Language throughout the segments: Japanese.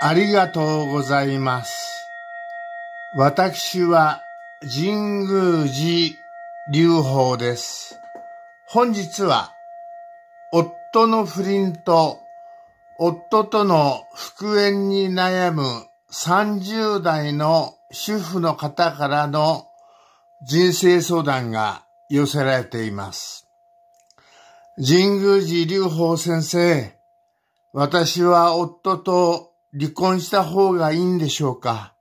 ありがとうございます。私は神宮寺流法です。本日は夫の不倫と夫との復縁に悩む30代の主婦の方からの人生相談が寄せられています。神宮寺流法先生、私は夫と離婚した方がいいんでしょうか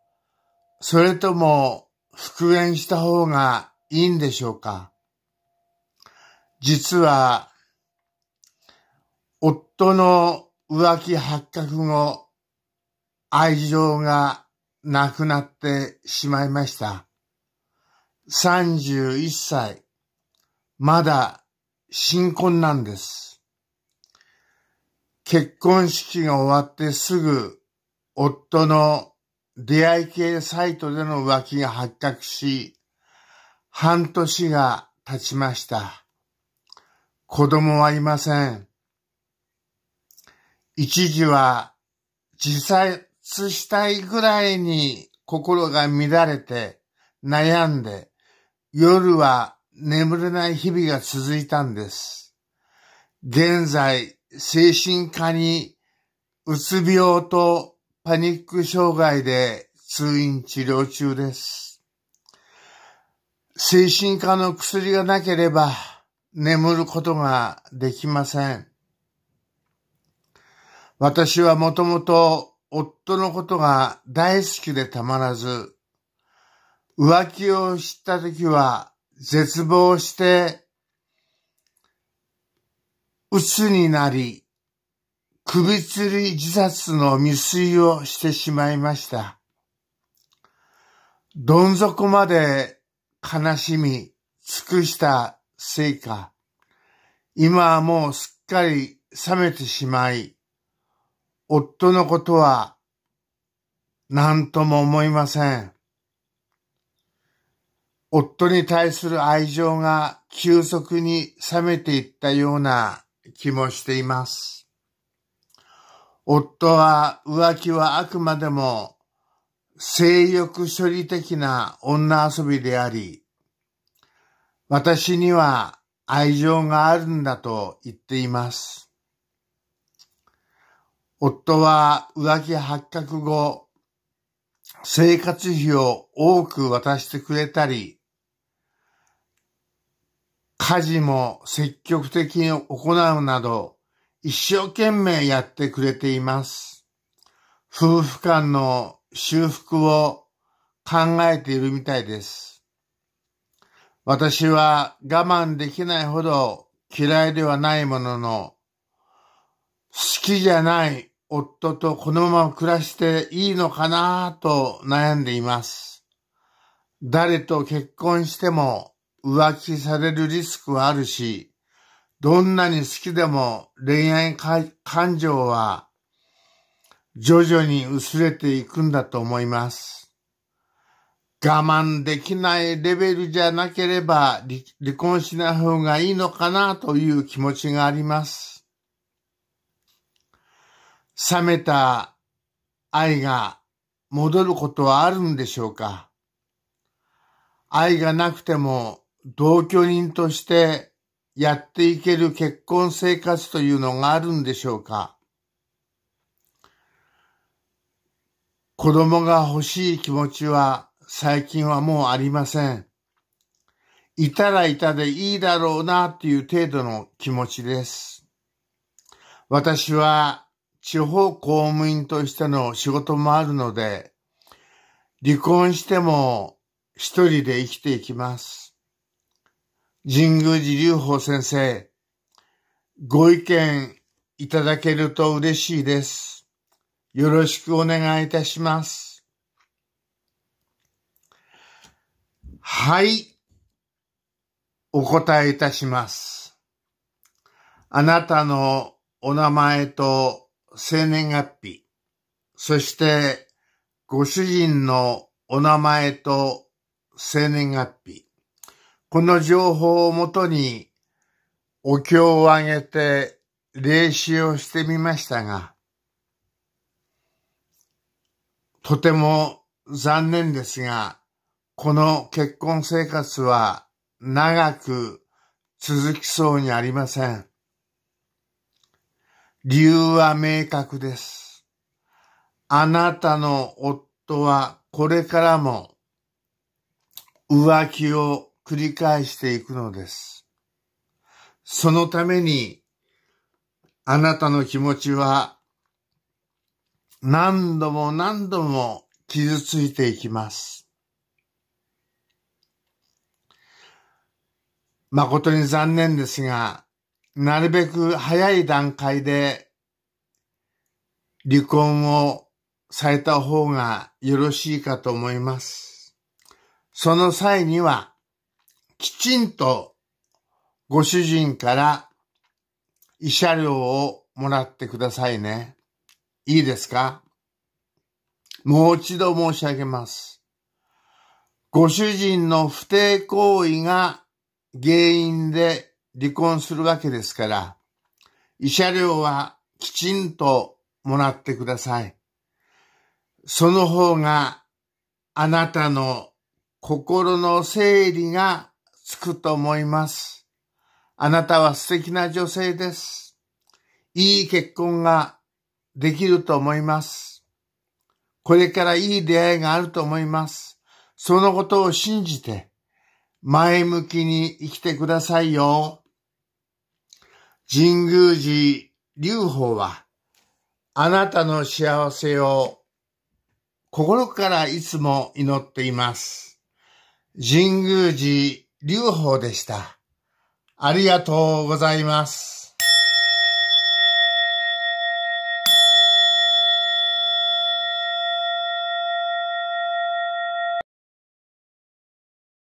それとも復縁した方がいいんでしょうか実は、夫の浮気発覚後、愛情がなくなってしまいました。31歳、まだ新婚なんです。結婚式が終わってすぐ、夫の出会い系サイトでの浮気が発覚し、半年が経ちました。子供はいません。一時は自殺したいぐらいに心が乱れて悩んで夜は眠れない日々が続いたんです。現在精神科にうつ病とパニック障害で通院治療中です。精神科の薬がなければ眠ることができません。私はもともと夫のことが大好きでたまらず、浮気を知った時は絶望して鬱になり、首吊り自殺の未遂をしてしまいました。どん底まで悲しみ尽くしたせいか、今はもうすっかり冷めてしまい、夫のことは何とも思いません。夫に対する愛情が急速に冷めていったような気もしています。夫は浮気はあくまでも性欲処理的な女遊びであり、私には愛情があるんだと言っています。夫は浮気発覚後、生活費を多く渡してくれたり、家事も積極的に行うなど、一生懸命やってくれています。夫婦間の修復を考えているみたいです。私は我慢できないほど嫌いではないものの、好きじゃない夫とこのまま暮らしていいのかなと悩んでいます。誰と結婚しても浮気されるリスクはあるし、どんなに好きでも恋愛感情は徐々に薄れていくんだと思います。我慢できないレベルじゃなければ離婚しない方がいいのかなという気持ちがあります。冷めた愛が戻ることはあるんでしょうか愛がなくても同居人としてやっていける結婚生活というのがあるんでしょうか子供が欲しい気持ちは最近はもうありません。いたらいたでいいだろうなっていう程度の気持ちです。私は地方公務員としての仕事もあるので、離婚しても一人で生きていきます。神宮寺隆法先生、ご意見いただけると嬉しいです。よろしくお願いいたします。はい。お答えいたします。あなたのお名前と生年月日、そしてご主人のお名前と生年月日、この情報をもとにお経をあげて霊視をしてみましたが、とても残念ですが、この結婚生活は長く続きそうにありません。理由は明確です。あなたの夫はこれからも浮気を繰り返していくのです。そのために、あなたの気持ちは何度も何度も傷ついていきます。誠に残念ですが、なるべく早い段階で離婚をされた方がよろしいかと思います。その際には、きちんとご主人から慰謝料をもらってくださいね。いいですかもう一度申し上げます。ご主人の不定行為が原因で離婚するわけですから、慰謝料はきちんともらってください。その方があなたの心の整理がつくと思います。あなたは素敵な女性です。いい結婚ができると思います。これからいい出会いがあると思います。そのことを信じて、前向きに生きてくださいよ。神宮寺隆法は、あなたの幸せを心からいつも祈っています。神宮寺劉邦でした。ありがとうございます。